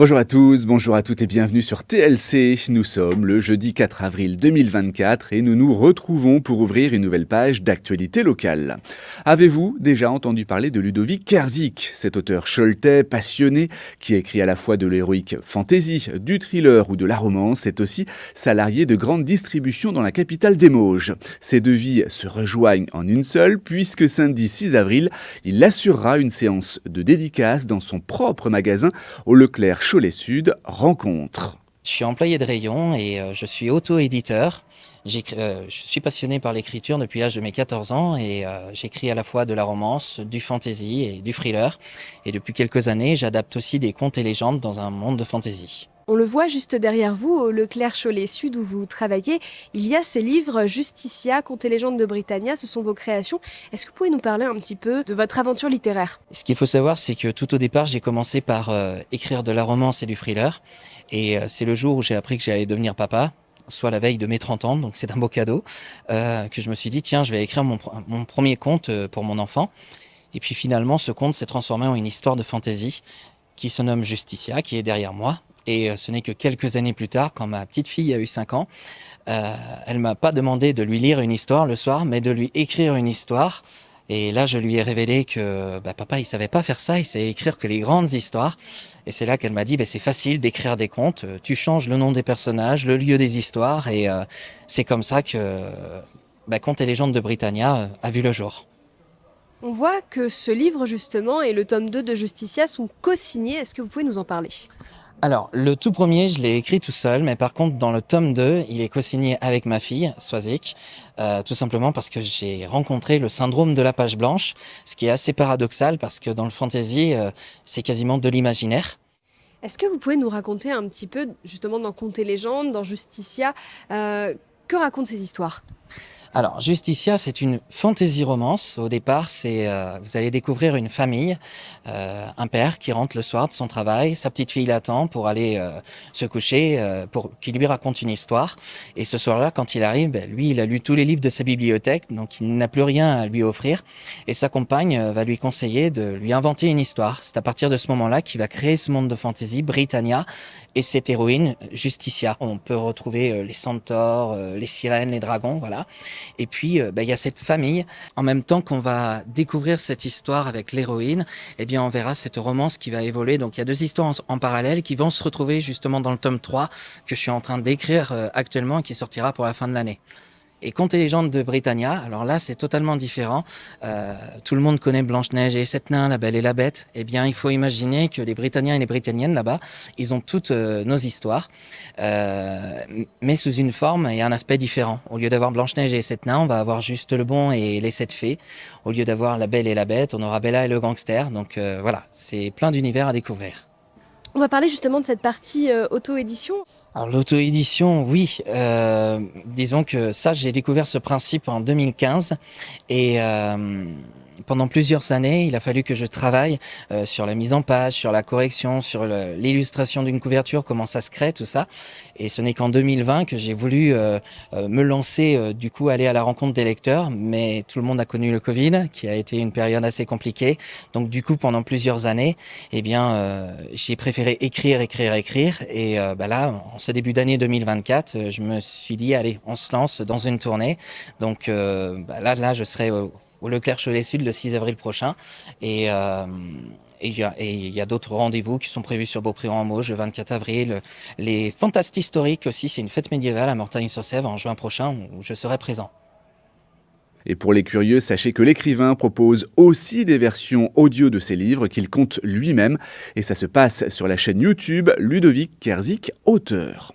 Bonjour à tous, bonjour à toutes et bienvenue sur TLC. Nous sommes le jeudi 4 avril 2024 et nous nous retrouvons pour ouvrir une nouvelle page d'actualité locale. Avez-vous déjà entendu parler de Ludovic Kerzik, cet auteur choletais passionné qui écrit à la fois de l'héroïque fantasy, du thriller ou de la romance, est aussi salarié de grande distribution dans la capitale des Mauges. Ces deux vies se rejoignent en une seule puisque samedi 6 avril, il assurera une séance de dédicace dans son propre magasin au Leclerc Cholet-Sud Rencontre. Je suis employé de rayon et euh, je suis auto-éditeur. Euh, je suis passionné par l'écriture depuis l'âge de mes 14 ans et euh, j'écris à la fois de la romance, du fantasy et du thriller. Et depuis quelques années, j'adapte aussi des contes et légendes dans un monde de fantasy. On le voit juste derrière vous, au Leclerc Cholet Sud où vous travaillez. Il y a ces livres Justicia, Contes et légendes de Britannia, ce sont vos créations. Est-ce que vous pouvez nous parler un petit peu de votre aventure littéraire Ce qu'il faut savoir, c'est que tout au départ, j'ai commencé par euh, écrire de la romance et du thriller. Et euh, c'est le jour où j'ai appris que j'allais devenir papa soit la veille de mes 30 ans, donc c'est un beau cadeau, euh, que je me suis dit, tiens, je vais écrire mon, premier conte pour mon enfant. Et puis finalement, ce conte s'est transformé en une histoire de fantaisie qui se nomme Justicia, qui est derrière moi. Et euh, ce n'est que quelques années plus tard, quand ma petite fille a eu 5 ans, euh, elle m'a pas demandé de lui lire une histoire le soir, mais de lui écrire une histoire. Et là, je lui ai révélé que bah, papa, il savait pas faire ça, il savait écrire que les grandes histoires. Et c'est là qu'elle m'a dit, bah, c'est facile d'écrire des contes, euh, tu changes le nom des personnages, le lieu des histoires, et euh, c'est comme ça que bah, Contes et légendes de Britannia a vu le jour. On voit que ce livre, justement, et le tome 2 de Justicia sont co-signés. Est-ce que vous pouvez nous en parler alors, le tout premier, je l'ai écrit tout seul, mais par contre, dans le tome 2, il est co-signé avec ma fille, Swazik, euh, tout simplement parce que j'ai rencontré le syndrome de la page blanche, ce qui est assez paradoxal parce que dans le fantasy, euh, c'est quasiment de l'imaginaire. Est-ce que vous pouvez nous raconter un petit peu, justement, dans Contes et légendes, dans Justicia, euh, que racontent ces histoires alors, Justicia, c'est une fantaisie romance. Au départ, c'est euh, vous allez découvrir une famille, euh, un père qui rentre le soir de son travail, sa petite fille l'attend pour aller euh, se coucher, pour qu'il lui raconte une histoire. Et ce soir-là, quand il arrive, ben, lui, il a lu tous les livres de sa bibliothèque, donc il n'a plus rien à lui offrir. Et sa compagne va lui conseiller de lui inventer une histoire. C'est à partir de ce moment-là qu'il va créer ce monde de fantasy, Britannia, et cette héroïne, Justicia. On peut retrouver les centaures, les sirènes, les dragons, voilà. Et puis, euh, bah, il y a cette famille. En même temps qu'on va découvrir cette histoire avec l'héroïne, eh bien, on verra cette romance qui va évoluer. Donc, il y a deux histoires en, en, parallèle qui vont se retrouver justement dans le tome 3 que je suis en train d'écrire euh, actuellement et qui sortira pour la fin de l'année. Et conte les de Britannia, alors là c'est totalement différent. Euh, tout le monde connaît Blanche-Neige et sept nains, La Belle et la Bête. Eh bien, il faut imaginer que les Britanniens et les Britanniennes là-bas, ils ont toutes euh, nos histoires, euh, mais sous une forme et un aspect différent. Au lieu d'avoir Blanche-Neige et sept nains, on va avoir juste le bon et les sept fées. Au lieu d'avoir La Belle et la Bête, on aura Bella et le gangster. Donc voilà, c'est plein d'univers à découvrir. On va parler justement de cette partie euh, auto-édition. Alors l'auto-édition, oui. Euh, disons que ça, j'ai découvert ce principe en 2015 et euh, pendant plusieurs années, il a fallu que je travaille euh, sur la mise en page, sur la correction, sur l'illustration d'une couverture, comment ça se crée, tout ça. Et ce n'est qu'en 2020 que j'ai voulu euh, euh, me lancer, du coup, aller à la rencontre des lecteurs. Mais tout le monde a connu le Covid, qui a été une période assez compliquée. Donc, du coup, pendant plusieurs années, eh bien, j'ai préféré écrire, écrire, écrire. Et bah là, en ce début d'année 2024, je me suis dit, allez, on se lance dans une tournée. Donc, bah là, là, je serai au Leclerc-Cholet-Sud le 6 avril prochain. Euh, et il y a, d'autres rendez-vous qui sont prévus sur Beaupré-en-Mauges le 24 avril. Les Fantastes historiques aussi, c'est une fête médiévale à Mortagne-sur-Sèvre en juin prochain où je serai présent. Et pour les curieux, sachez que l'écrivain propose aussi des versions audio de ses livres qu'il compte lui-même. Et ça se passe sur la chaîne YouTube Ludovic Kerzik, auteur.